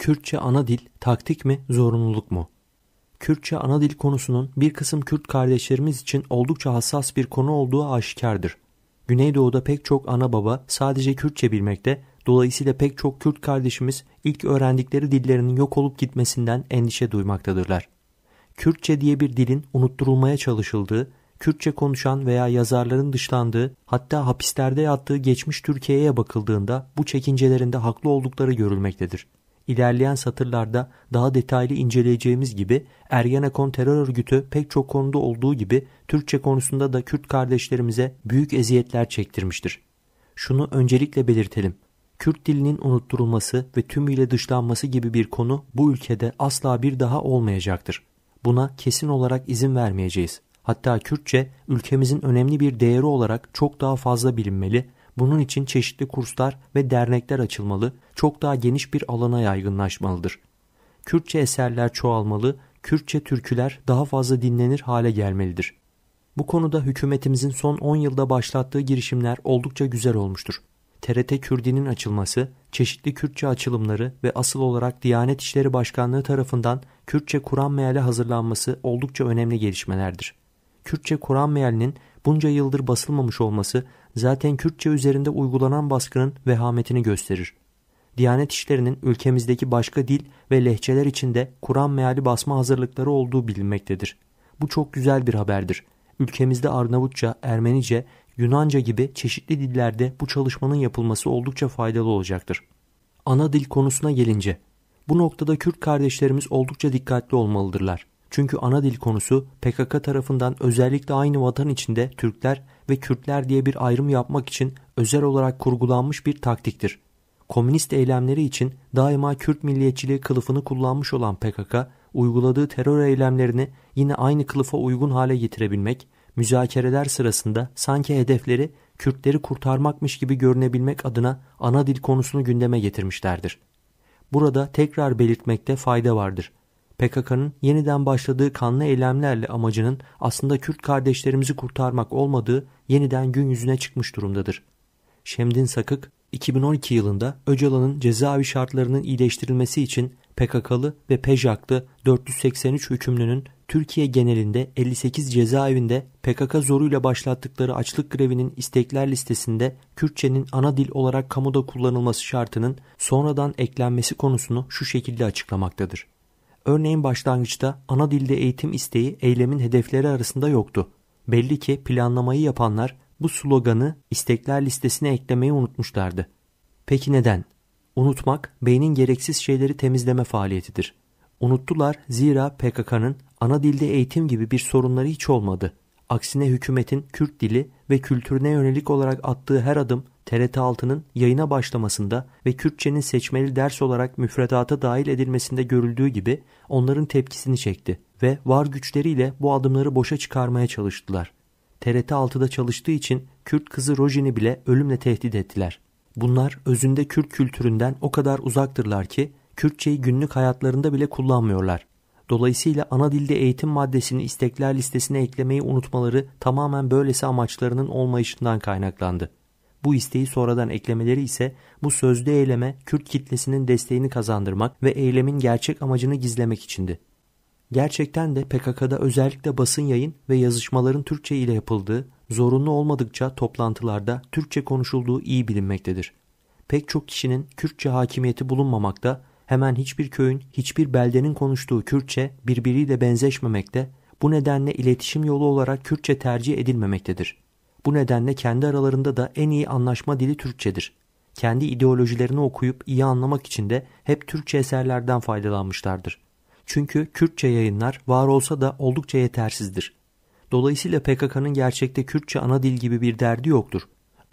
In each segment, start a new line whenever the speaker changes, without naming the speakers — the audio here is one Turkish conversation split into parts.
Kürtçe ana dil taktik mi, zorunluluk mu? Kürtçe ana dil konusunun bir kısım Kürt kardeşlerimiz için oldukça hassas bir konu olduğu aşikardır. Güneydoğu'da pek çok ana baba sadece Kürtçe bilmekte, dolayısıyla pek çok Kürt kardeşimiz ilk öğrendikleri dillerinin yok olup gitmesinden endişe duymaktadırlar. Kürtçe diye bir dilin unutturulmaya çalışıldığı, Kürtçe konuşan veya yazarların dışlandığı, hatta hapislerde yattığı geçmiş Türkiye'ye bakıldığında bu çekincelerinde haklı oldukları görülmektedir. İlerleyen satırlarda daha detaylı inceleyeceğimiz gibi Ergenekon terör örgütü pek çok konuda olduğu gibi Türkçe konusunda da Kürt kardeşlerimize büyük eziyetler çektirmiştir. Şunu öncelikle belirtelim. Kürt dilinin unutturulması ve tümüyle dışlanması gibi bir konu bu ülkede asla bir daha olmayacaktır. Buna kesin olarak izin vermeyeceğiz. Hatta Kürtçe ülkemizin önemli bir değeri olarak çok daha fazla bilinmeli bunun için çeşitli kurslar ve dernekler açılmalı, çok daha geniş bir alana yaygınlaşmalıdır. Kürtçe eserler çoğalmalı, Kürtçe türküler daha fazla dinlenir hale gelmelidir. Bu konuda hükümetimizin son 10 yılda başlattığı girişimler oldukça güzel olmuştur. TRT Kürdi'nin açılması, çeşitli Kürtçe açılımları ve asıl olarak Diyanet İşleri Başkanlığı tarafından Kürtçe Kur'an meali hazırlanması oldukça önemli gelişmelerdir. Kürtçe Kur'an mealinin bunca yıldır basılmamış olması zaten Kürtçe üzerinde uygulanan baskının vehametini gösterir. Diyanet işlerinin ülkemizdeki başka dil ve lehçeler içinde Kur'an meali basma hazırlıkları olduğu bilinmektedir. Bu çok güzel bir haberdir. Ülkemizde Arnavutça, Ermenice, Yunanca gibi çeşitli dillerde bu çalışmanın yapılması oldukça faydalı olacaktır. Ana dil konusuna gelince, bu noktada Kürt kardeşlerimiz oldukça dikkatli olmalıdırlar. Çünkü ana dil konusu PKK tarafından özellikle aynı vatan içinde Türkler ve Kürtler diye bir ayrım yapmak için özel olarak kurgulanmış bir taktiktir. Komünist eylemleri için daima Kürt milliyetçiliği kılıfını kullanmış olan PKK, uyguladığı terör eylemlerini yine aynı kılıfa uygun hale getirebilmek, müzakereler sırasında sanki hedefleri Kürtleri kurtarmakmış gibi görünebilmek adına ana dil konusunu gündeme getirmişlerdir. Burada tekrar belirtmekte fayda vardır. PKK'nın yeniden başladığı kanlı eylemlerle amacının aslında Kürt kardeşlerimizi kurtarmak olmadığı yeniden gün yüzüne çıkmış durumdadır. Şemdin Sakık, 2012 yılında Öcalan'ın cezaevi şartlarının iyileştirilmesi için PKK'lı ve PEJAK'lı 483 hükümlünün Türkiye genelinde 58 cezaevinde PKK zoruyla başlattıkları açlık grevinin istekler listesinde Kürtçenin ana dil olarak kamuda kullanılması şartının sonradan eklenmesi konusunu şu şekilde açıklamaktadır. Örneğin başlangıçta ana dilde eğitim isteği eylemin hedefleri arasında yoktu. Belli ki planlamayı yapanlar bu sloganı istekler listesine eklemeyi unutmuşlardı. Peki neden? Unutmak beynin gereksiz şeyleri temizleme faaliyetidir. Unuttular zira PKK'nın ana dilde eğitim gibi bir sorunları hiç olmadı. Aksine hükümetin Kürt dili ve kültürüne yönelik olarak attığı her adım TRT6'nın yayına başlamasında ve Kürtçenin seçmeli ders olarak müfredata dahil edilmesinde görüldüğü gibi onların tepkisini çekti ve var güçleriyle bu adımları boşa çıkarmaya çalıştılar. TRT6'da çalıştığı için Kürt kızı Rojin'i bile ölümle tehdit ettiler. Bunlar özünde Kürt kültüründen o kadar uzaktırlar ki Kürtçeyi günlük hayatlarında bile kullanmıyorlar. Dolayısıyla ana dilde eğitim maddesini istekler listesine eklemeyi unutmaları tamamen böylesi amaçlarının olmayışından kaynaklandı. Bu isteği sonradan eklemeleri ise bu sözlü eyleme Kürt kitlesinin desteğini kazandırmak ve eylemin gerçek amacını gizlemek içindi. Gerçekten de PKK'da özellikle basın yayın ve yazışmaların Türkçe ile yapıldığı, zorunlu olmadıkça toplantılarda Türkçe konuşulduğu iyi bilinmektedir. Pek çok kişinin Kürtçe hakimiyeti bulunmamakta Hemen hiçbir köyün, hiçbir beldenin konuştuğu Kürtçe birbiriyle benzeşmemekte, bu nedenle iletişim yolu olarak Kürtçe tercih edilmemektedir. Bu nedenle kendi aralarında da en iyi anlaşma dili Türkçedir. Kendi ideolojilerini okuyup iyi anlamak için de hep Türkçe eserlerden faydalanmışlardır. Çünkü Kürtçe yayınlar var olsa da oldukça yetersizdir. Dolayısıyla PKK'nın gerçekte Kürtçe ana dil gibi bir derdi yoktur.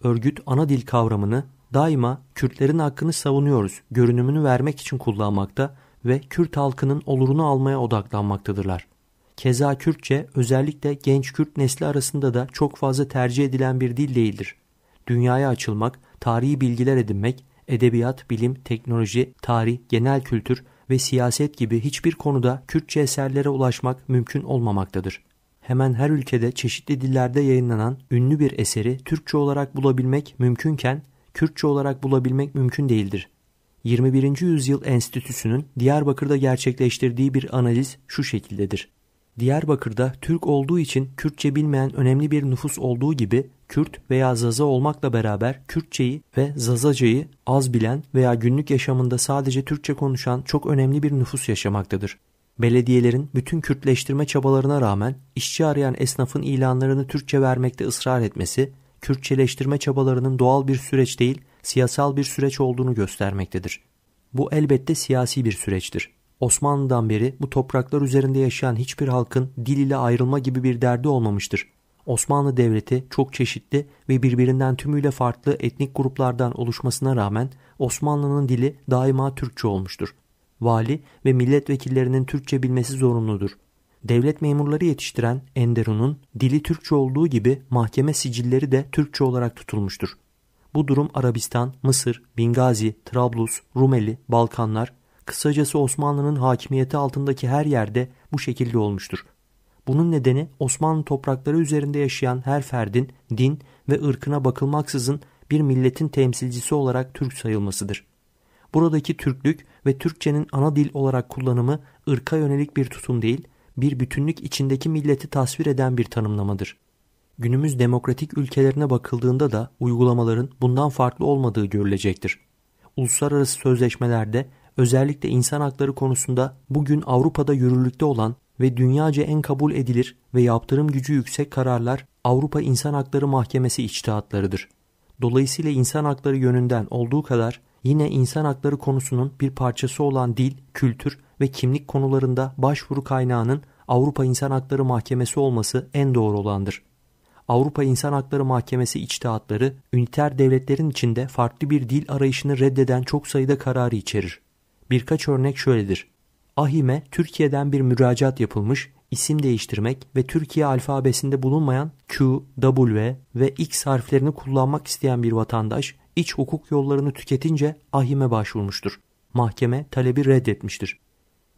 Örgüt ana dil kavramını daima Kürtlerin hakkını savunuyoruz görünümünü vermek için kullanmakta ve Kürt halkının olurunu almaya odaklanmaktadırlar. Keza Kürtçe özellikle genç Kürt nesli arasında da çok fazla tercih edilen bir dil değildir. Dünyaya açılmak, tarihi bilgiler edinmek, edebiyat, bilim, teknoloji, tarih, genel kültür ve siyaset gibi hiçbir konuda Kürtçe eserlere ulaşmak mümkün olmamaktadır. Hemen her ülkede çeşitli dillerde yayınlanan ünlü bir eseri Türkçe olarak bulabilmek mümkünken Kürtçe olarak bulabilmek mümkün değildir. 21. Yüzyıl Enstitüsü'nün Diyarbakır'da gerçekleştirdiği bir analiz şu şekildedir. Diyarbakır'da Türk olduğu için Kürtçe bilmeyen önemli bir nüfus olduğu gibi Kürt veya Zaza olmakla beraber Kürtçeyi ve Zazacayı az bilen veya günlük yaşamında sadece Türkçe konuşan çok önemli bir nüfus yaşamaktadır. Belediyelerin bütün Kürtleştirme çabalarına rağmen işçi arayan esnafın ilanlarını Türkçe vermekte ısrar etmesi Kürtçeleştirme çabalarının doğal bir süreç değil, siyasal bir süreç olduğunu göstermektedir. Bu elbette siyasi bir süreçtir. Osmanlı'dan beri bu topraklar üzerinde yaşayan hiçbir halkın dil ile ayrılma gibi bir derdi olmamıştır. Osmanlı Devleti çok çeşitli ve birbirinden tümüyle farklı etnik gruplardan oluşmasına rağmen Osmanlı'nın dili daima Türkçe olmuştur. Vali ve milletvekillerinin Türkçe bilmesi zorunludur devlet memurları yetiştiren Enderun'un dili Türkçe olduğu gibi mahkeme sicilleri de Türkçe olarak tutulmuştur. Bu durum Arabistan, Mısır, Bingazi, Trablus, Rumeli, Balkanlar, kısacası Osmanlı'nın hakimiyeti altındaki her yerde bu şekilde olmuştur. Bunun nedeni Osmanlı toprakları üzerinde yaşayan her ferdin din ve ırkına bakılmaksızın bir milletin temsilcisi olarak Türk sayılmasıdır. Buradaki Türklük ve Türkçenin ana dil olarak kullanımı ırka yönelik bir tutum değil, bir bütünlük içindeki milleti tasvir eden bir tanımlamadır. Günümüz demokratik ülkelerine bakıldığında da uygulamaların bundan farklı olmadığı görülecektir. Uluslararası sözleşmelerde özellikle insan hakları konusunda bugün Avrupa'da yürürlükte olan ve dünyaca en kabul edilir ve yaptırım gücü yüksek kararlar Avrupa İnsan Hakları Mahkemesi içtihatlarıdır. Dolayısıyla insan hakları yönünden olduğu kadar Yine insan hakları konusunun bir parçası olan dil, kültür ve kimlik konularında başvuru kaynağının Avrupa İnsan Hakları Mahkemesi olması en doğru olandır. Avrupa İnsan Hakları Mahkemesi içtihatları üniter devletlerin içinde farklı bir dil arayışını reddeden çok sayıda kararı içerir. Birkaç örnek şöyledir. Ahime Türkiye'den bir müracaat yapılmış, isim değiştirmek ve Türkiye alfabesinde bulunmayan Q, W ve X harflerini kullanmak isteyen bir vatandaş iç hukuk yollarını tüketince ahime başvurmuştur. Mahkeme talebi reddetmiştir.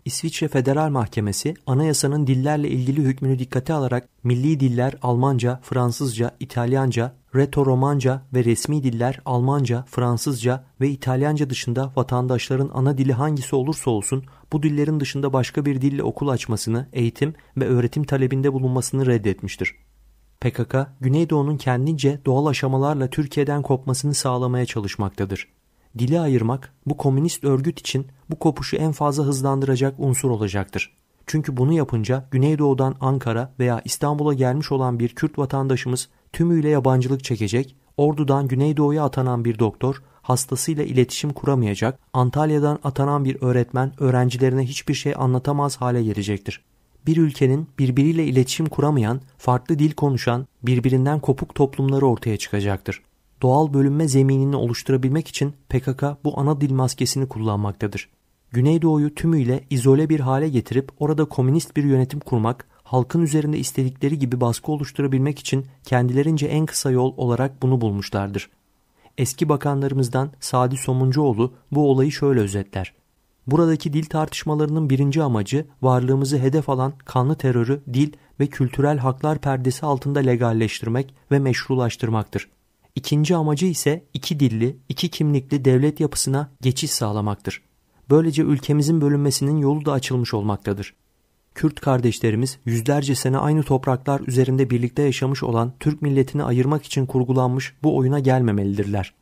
İsviçre Federal Mahkemesi anayasanın dillerle ilgili hükmünü dikkate alarak milli diller Almanca, Fransızca, İtalyanca, Retoromanca ve resmi diller Almanca, Fransızca ve İtalyanca dışında vatandaşların ana dili hangisi olursa olsun bu dillerin dışında başka bir dille okul açmasını, eğitim ve öğretim talebinde bulunmasını reddetmiştir. PKK, Güneydoğu'nun kendince doğal aşamalarla Türkiye'den kopmasını sağlamaya çalışmaktadır. Dili ayırmak bu komünist örgüt için bu kopuşu en fazla hızlandıracak unsur olacaktır. Çünkü bunu yapınca Güneydoğu'dan Ankara veya İstanbul'a gelmiş olan bir Kürt vatandaşımız tümüyle yabancılık çekecek, Ordu'dan Güneydoğu'ya atanan bir doktor hastasıyla iletişim kuramayacak, Antalya'dan atanan bir öğretmen öğrencilerine hiçbir şey anlatamaz hale gelecektir bir ülkenin birbiriyle iletişim kuramayan, farklı dil konuşan, birbirinden kopuk toplumları ortaya çıkacaktır. Doğal bölünme zeminini oluşturabilmek için PKK bu ana dil maskesini kullanmaktadır. Güneydoğu'yu tümüyle izole bir hale getirip orada komünist bir yönetim kurmak, halkın üzerinde istedikleri gibi baskı oluşturabilmek için kendilerince en kısa yol olarak bunu bulmuşlardır. Eski bakanlarımızdan Sadi Somuncuoğlu bu olayı şöyle özetler. Buradaki dil tartışmalarının birinci amacı varlığımızı hedef alan kanlı terörü dil ve kültürel haklar perdesi altında legalleştirmek ve meşrulaştırmaktır. İkinci amacı ise iki dilli, iki kimlikli devlet yapısına geçiş sağlamaktır. Böylece ülkemizin bölünmesinin yolu da açılmış olmaktadır. Kürt kardeşlerimiz yüzlerce sene aynı topraklar üzerinde birlikte yaşamış olan Türk milletini ayırmak için kurgulanmış bu oyuna gelmemelidirler.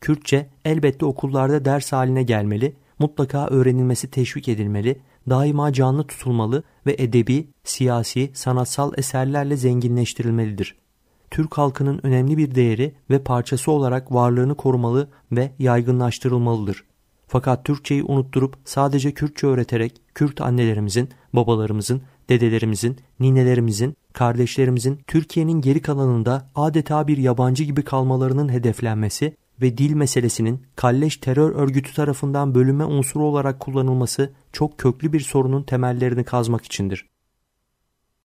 Kürtçe elbette okullarda ders haline gelmeli mutlaka öğrenilmesi teşvik edilmeli, daima canlı tutulmalı ve edebi, siyasi, sanatsal eserlerle zenginleştirilmelidir. Türk halkının önemli bir değeri ve parçası olarak varlığını korumalı ve yaygınlaştırılmalıdır. Fakat Türkçeyi unutturup sadece Kürtçe öğreterek Kürt annelerimizin, babalarımızın, dedelerimizin, ninelerimizin, kardeşlerimizin Türkiye'nin geri kalanında adeta bir yabancı gibi kalmalarının hedeflenmesi ve dil meselesinin kalleş terör örgütü tarafından bölünme unsuru olarak kullanılması çok köklü bir sorunun temellerini kazmak içindir.